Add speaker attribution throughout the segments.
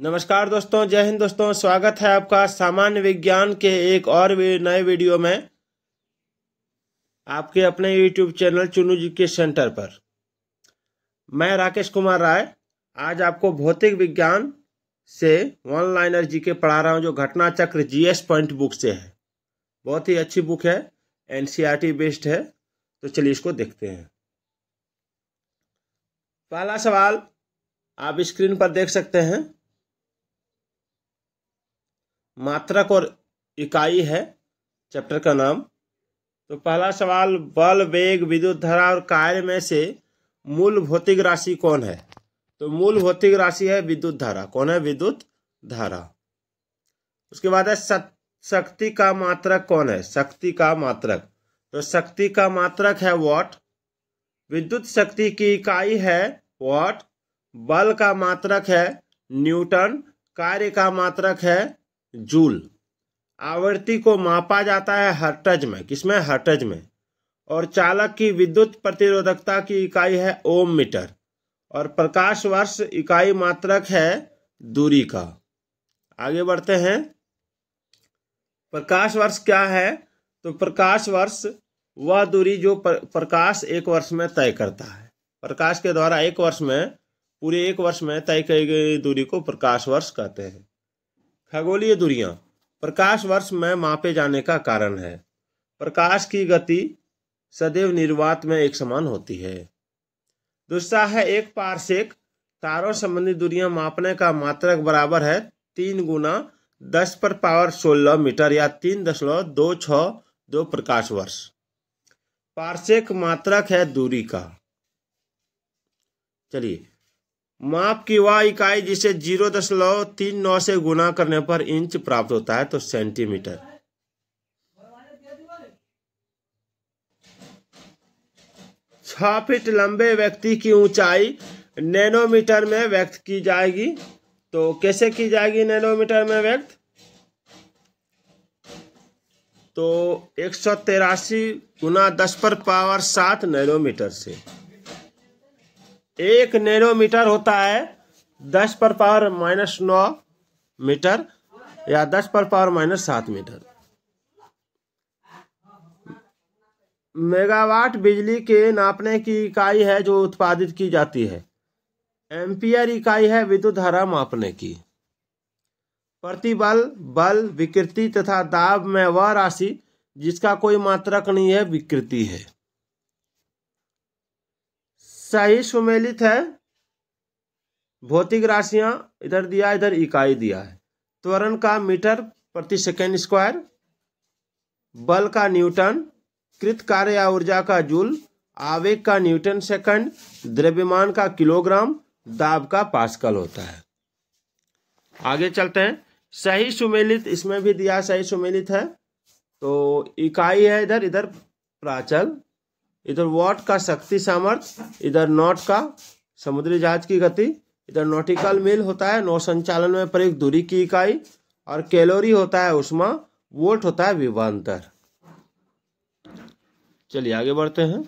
Speaker 1: नमस्कार दोस्तों जय हिंद दोस्तों स्वागत है आपका सामान्य विज्ञान के एक और नए वीडियो में आपके अपने यूट्यूब चैनल चुनू जी के सेंटर पर मैं राकेश कुमार राय आज आपको भौतिक विज्ञान से वन लाइनर जी के पढ़ा रहा हूँ जो घटना चक्र जीएस पॉइंट बुक से है बहुत ही अच्छी बुक है एनसीईआरटी बेस्ड e है तो चलिए इसको देखते हैं पहला सवाल आप स्क्रीन पर देख सकते हैं मात्रक और इकाई है चैप्टर का नाम तो पहला सवाल बल वेग विद्युत धारा और कार्य में से मूल भौतिक राशि कौन है तो मूल भौतिक राशि है विद्युत धारा कौन है विद्युत धारा उसके बाद है शक्ति का मात्रक कौन है शक्ति का मात्रक तो शक्ति का मात्रक है वॉट विद्युत शक्ति की इकाई है वॉट बल का मात्रक है न्यूटन कार्य का मात्रक है जूल आवृत्ति को मापा जाता है हर्टज में किसमें हर्टज में और चालक की विद्युत प्रतिरोधकता की इकाई है ओम मीटर और प्रकाश वर्ष इकाई मात्रक है दूरी का आगे बढ़ते हैं प्रकाश वर्ष क्या है तो प्रकाश वर्ष वह दूरी जो प्रकाश एक वर्ष में तय करता है प्रकाश के द्वारा एक वर्ष में पूरे एक वर्ष में तय की गई दूरी को प्रकाश वर्ष कहते हैं खगोलीय दूरियां प्रकाश वर्ष में मापे जाने का कारण है प्रकाश की गति सदैव निर्वात में एक समान होती है दूसरा है एक पार्शिक तारों संबंधी दूरियां मापने का मात्रक बराबर है तीन गुना दस पर पावर सोलह मीटर या तीन दशमलव दो छ दो प्रकाश वर्ष पार्शिक मात्रक है दूरी का चलिए माप की वह इकाई जिसे जीरो दशमलव तीन नौ से गुना करने पर इंच प्राप्त होता है तो सेंटीमीटर छ फीट लंबे व्यक्ति की ऊंचाई नैनोमीटर में व्यक्त की जाएगी तो कैसे की जाएगी नैनोमीटर में व्यक्त तो एक सौ तेरासी गुना दस पर पावर सात नैनोमीटर से एक नैनोमीटर होता है दस पर पावर माइनस नौ मीटर या दस पर पावर माइनस सात मीटर मेगावाट बिजली के नापने की इकाई है जो उत्पादित की जाती है एम्पियर इकाई है विद्युत धारा मापने की प्रतिबल बल विकृति तथा दाब में वह राशि जिसका कोई मात्रक नहीं है विकृति है सही सुमेलित है भौतिक राशियां इधर दिया इधर इकाई दिया है त्वरण का मीटर प्रति सेकेंड स्क्वायर बल का न्यूटन कृत कार्य या ऊर्जा का जूल आवेग का न्यूटन सेकंड द्रव्यमान का किलोग्राम दाब का पास्कल होता है आगे चलते हैं सही सुमेलित इसमें भी दिया सही सुमेलित है तो इकाई है इधर इधर प्राचल इधर वॉट का शक्ति सामर्थ्य इधर नॉट का समुद्री जहाज की गति इधर नॉटिकल मील होता है नौ संचालन में प्रयुक्त दूरी की इकाई और कैलोरी होता है उष्मा वोल्ट होता है विवांतर चलिए आगे बढ़ते हैं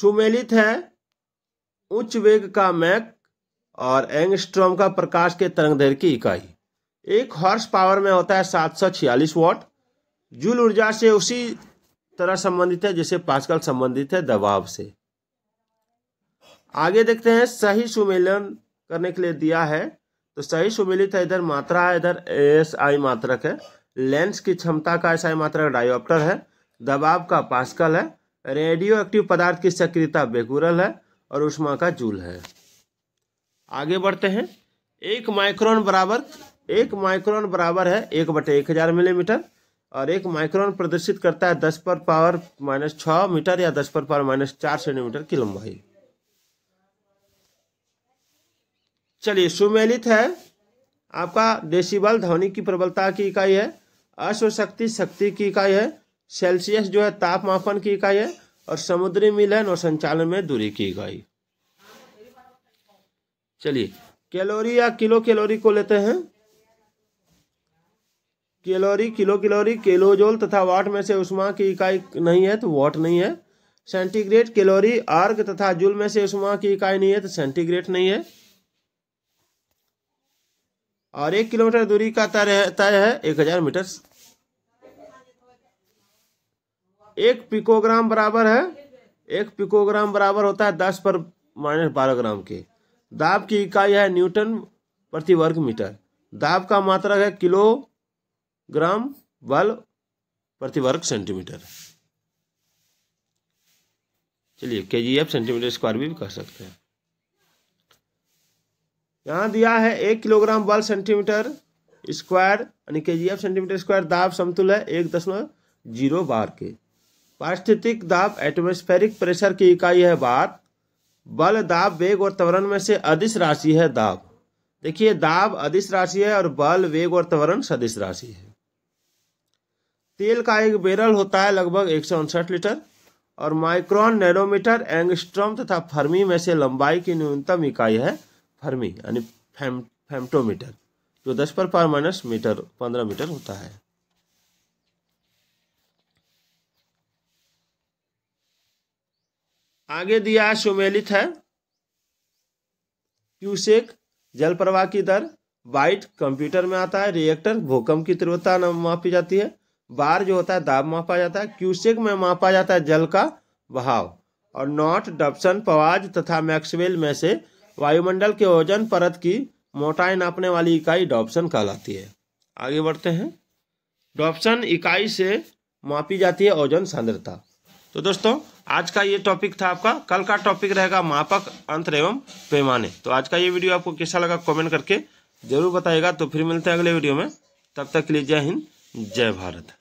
Speaker 1: सुमेलित है उच्च वेग का मैक और एंगस्ट्रॉम का प्रकाश के तरंग दैर्घ्य की इकाई एक हॉर्स पावर में होता है सात सौ छियालीस वॉट जूल ऊर्जा से उसी तरह संबंधित है जैसे पास्कल संबंधित है दबाव से आगे देखते हैं सही सुमेलन करने के लिए दिया है तो सही सुमेलित है इधर मात्रा है इधर एस आई मात्रक है लेंस की क्षमता का एस आई मात्रक डायोप्टर है दबाव का पास्कल है रेडियो एक्टिव पदार्थ की सक्रियता बेकुरल है और उष्मा का जूल है आगे बढ़ते हैं एक माइक्रोन बराबर एक माइक्रोन बराबर है एक बटे एक हजार मिलीमीटर और एक माइक्रोन प्रदर्शित करता है दस पर पावर माइनस छ मीटर या दस पर पावर माइनस चार सेंटीमीटर की लंबाई चलिए सुमेलित है आपका डेसिबल ध्वनि की प्रबलता की इकाई है अश्वशक्ति शक्ति की इकाई है सेल्सियस जो है तापमापन की इकाई है और समुद्री मिलन और संचालन में दूरी की इकाई चलिए कैलोरी या किलो कैलोरी को लेते हैं कैलोरी किलो किलोरी केलोजोल तथा वाट में से उष्मा की इकाई नहीं है तो वाट नहीं है सेंटीग्रेड कैलोरी आर्ग तथा जूल में से उष्मा की इकाई नहीं है तो सेंटीग्रेड नहीं है और एक किलोमीटर दूरी का तय तय है एक हजार मीटर एक पिकोग्राम बराबर है एक पिकोग्राम बराबर होता है दस पर माइनस बारह ग्राम के दाब की इकाई है न्यूटन प्रति वर्ग मीटर दाब का मात्रक है किलो ग्राम बल प्रति वर्ग सेंटीमीटर चलिए के जी एफ सेंटीमीटर स्क्वायर भी, भी कह सकते हैं यहां दिया है एक किलोग्राम बल सेंटीमीटर स्क्वायर यानी के जी एफ सेंटीमीटर स्क्वायर दाब समतुल है एक दशमलव जीरो बार के पारिस्थितिक दाब एटमोस्फेरिक प्रेशर की इकाई है बार बल दाब वेग और त्वरण में से अधिस राशि है दाब देखिए दाब अधिस राशि है और बल वेग और त्वरण सदिश राशि है तेल का एक बैरल होता है लगभग एक लीटर और माइक्रोन नैनोमीटर एंगस्ट्रम तथा फर्मी में से लंबाई की न्यूनतम इकाई है फर्मी यानी फेम, फेमटोमीटर जो दस पर पार माइनस मीटर पंद्रह मीटर होता है आगे दिया सुमेलित है क्यूसेक जल प्रवाह की दर बाइट कंप्यूटर में आता है रिएक्टर भूकंप की तीव्रता मापी जाती है बार जो होता है दाब मापा जाता है क्यूसेक में मापा जाता है जल का बहाव और नॉट डबसन पवाज तथा मैक्सवेल में से वायुमंडल के ओजन परत की मोटाई नापने वाली इकाई डॉप्सन कहलाती है आगे बढ़ते हैं डॉप्सन इकाई से मापी जाती है ओजन सांद्रता तो दोस्तों आज का ये टॉपिक था आपका कल का टॉपिक रहेगा मापक अंतर एवं पैमाने तो आज का ये वीडियो आपको कैसा लगा कमेंट करके जरूर बताइएगा तो फिर मिलते हैं अगले वीडियो में तब तक के लिए जय हिंद जय भारत